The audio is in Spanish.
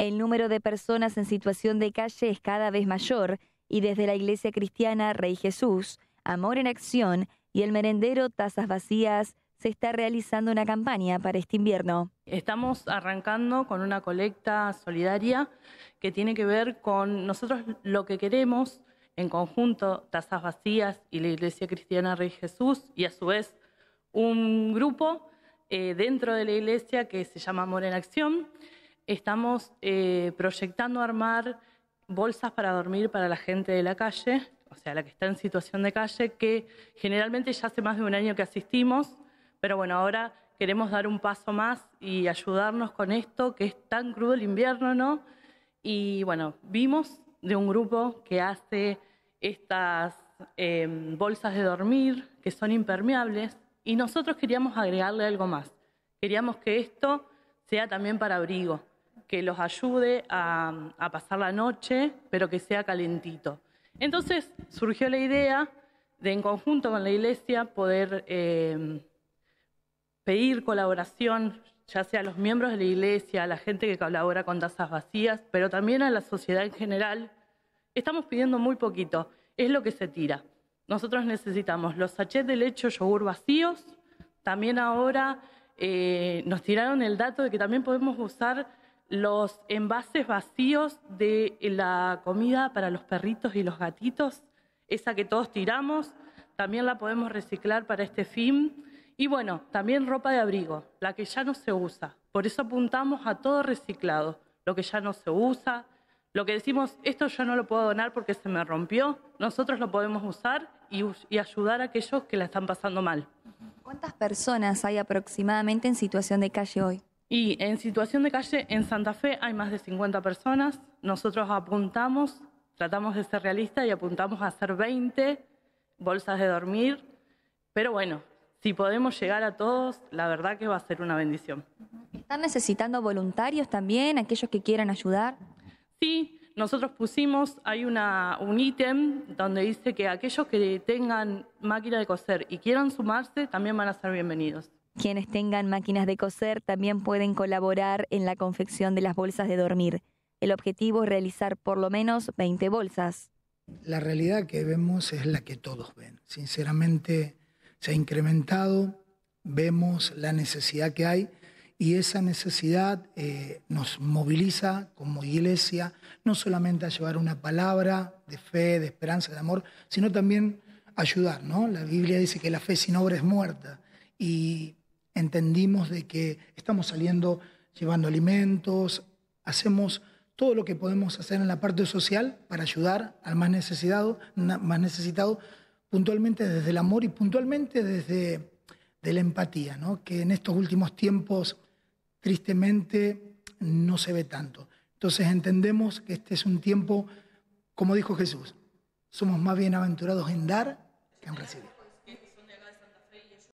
El número de personas en situación de calle es cada vez mayor y desde la Iglesia Cristiana Rey Jesús, Amor en Acción y el merendero Tazas Vacías se está realizando una campaña para este invierno. Estamos arrancando con una colecta solidaria que tiene que ver con nosotros lo que queremos en conjunto, Tazas Vacías y la Iglesia Cristiana Rey Jesús y a su vez un grupo eh, dentro de la iglesia que se llama Amor en Acción estamos eh, proyectando armar bolsas para dormir para la gente de la calle, o sea, la que está en situación de calle, que generalmente ya hace más de un año que asistimos, pero bueno, ahora queremos dar un paso más y ayudarnos con esto, que es tan crudo el invierno, ¿no? Y bueno, vimos de un grupo que hace estas em, bolsas de dormir, que son impermeables, y nosotros queríamos agregarle algo más. Queríamos que esto sea también para abrigo que los ayude a, pasar la noche, pero que sea calentito. Entonces surgió la idea de, en conjunto con la Iglesia, poder eh, pedir colaboración, ya sea a los miembros de la Iglesia, a la gente que colabora con Tazas vacías, pero también a la sociedad en general. Estamos pidiendo muy poquito, es lo que se tira. Nosotros necesitamos los sachets de leche y yogur vacíos. También ahora eh, nos tiraron el dato de que también podemos usar los envases vacíos de la comida para los perritos y los gatitos, esa que todos tiramos, también la podemos reciclar para este fin. Y bueno, también ropa de abrigo, la que ya no se usa. Por eso apuntamos a todo reciclado, lo que ya no se usa, lo que decimos, esto yo no lo puedo donar porque se me rompió, nosotros lo podemos usar y, y ayudar a aquellos que la están pasando mal. ¿Cuántas personas hay aproximadamente en situación de calle hoy? Y en situación de calle, en Santa Fe hay más de 50 personas. Nosotros apuntamos, tratamos de ser realistas y apuntamos a hacer 20 bolsas de dormir. Pero bueno, si podemos llegar a todos, la verdad que va a ser una bendición. ¿Están necesitando voluntarios también, aquellos que quieran ayudar? Sí, nosotros pusimos, hay un ítem donde dice que aquellos que tengan máquina de coser y quieran sumarse, también van a ser bienvenidos. Quienes tengan máquinas de coser también pueden colaborar en la confección de las bolsas de dormir. El objetivo es realizar por lo menos 20 bolsas. La realidad que vemos es la que todos ven. Sinceramente se ha incrementado, vemos la necesidad que hay y esa necesidad eh, nos moviliza como iglesia no solamente a llevar una palabra de fe, de esperanza, de amor, sino también ayudar. ¿no? La Biblia dice que la fe sin obra es muerta y entendimos de que estamos saliendo llevando alimentos, hacemos todo lo que podemos hacer en la parte social para ayudar al más necesitado, más necesitado puntualmente desde el amor y puntualmente desde la empatía, que en estos últimos tiempos tristemente no se ve tanto. Entonces entendemos que este es un tiempo, como dijo Jesús, somos más bienaventurados en dar que en recibir.